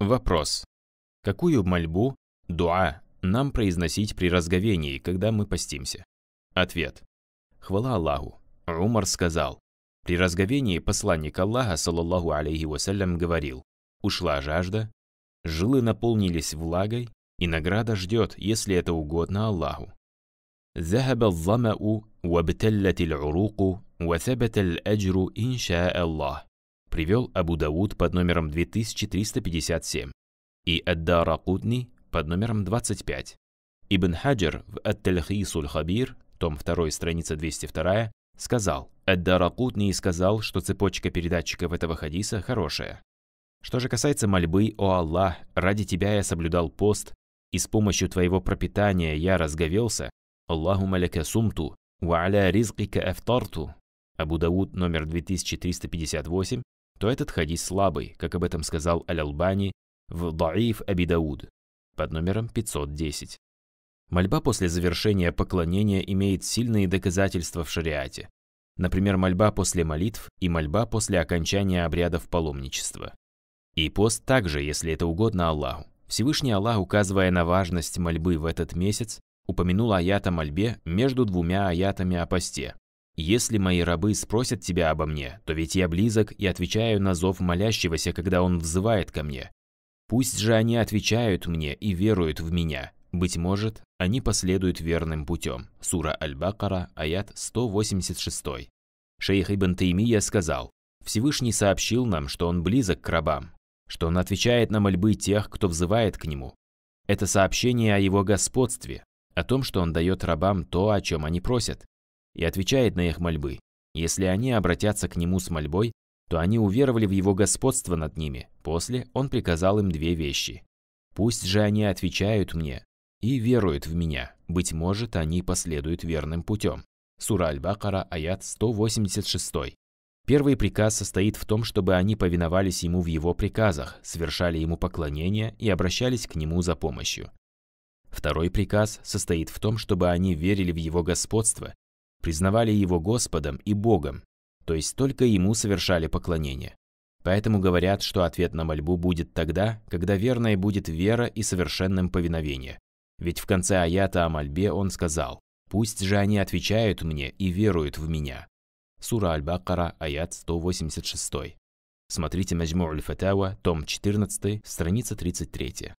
Вопрос. Какую мольбу, дуа, нам произносить при разговении, когда мы постимся? Ответ. Хвала Аллаху. Умар сказал. При разговении посланник Аллаха, саллаллаху алейхи вассалям, говорил. Ушла жажда, жилы наполнились влагой, и награда ждет, если это угодно Аллаху. ذهب الظمأ وابتلت العروق وثبت الأجر إن شاء الله привел Абу Дауд под номером 2357 и Аддара Кудни под номером 25. Ибн Хаджар в Ат-Тальхисуль Хабир, том 2, страница 202, сказал, Аддара Кудни сказал, что цепочка передатчиков этого хадиса хорошая. Что же касается мольбы, о Аллах, ради тебя я соблюдал пост, и с помощью твоего пропитания я разговелся, Аллаху маляка сумту, ва аля ризкика афтарту. Абу Дауд номер 2358 то этот хадис слабый, как об этом сказал Аль-Албани в Даиф Аби Дауд под номером 510. Мольба после завершения поклонения имеет сильные доказательства в шариате. Например, мольба после молитв и мольба после окончания обрядов паломничества. И пост также, если это угодно Аллаху. Всевышний Аллах, указывая на важность мольбы в этот месяц, упомянул аят о мольбе между двумя аятами о посте, если мои рабы спросят тебя обо мне, то ведь я близок и отвечаю на зов молящегося, когда он взывает ко мне. Пусть же они отвечают мне и веруют в меня. Быть может, они последуют верным путем. Сура Аль-Бакара, аят 186. Шейх Ибн Таймия сказал, Всевышний сообщил нам, что он близок к рабам, что он отвечает на мольбы тех, кто взывает к нему. Это сообщение о его господстве, о том, что он дает рабам то, о чем они просят, и отвечает на их мольбы. Если они обратятся к нему с мольбой, то они уверовали в его господство над ними. После он приказал им две вещи. «Пусть же они отвечают мне и веруют в меня. Быть может, они последуют верным путем». Сура Аль-Бакара, аят 186. Первый приказ состоит в том, чтобы они повиновались ему в его приказах, совершали ему поклонение и обращались к нему за помощью. Второй приказ состоит в том, чтобы они верили в его господство признавали его Господом и Богом, то есть только ему совершали поклонение. Поэтому говорят, что ответ на мольбу будет тогда, когда верной будет вера и совершенным повиновение. Ведь в конце аята о мольбе он сказал «Пусть же они отвечают мне и веруют в меня». Сура Аль-Бакара, аят 186. Смотрите Маджму Аль-Фатава, том 14, страница 33.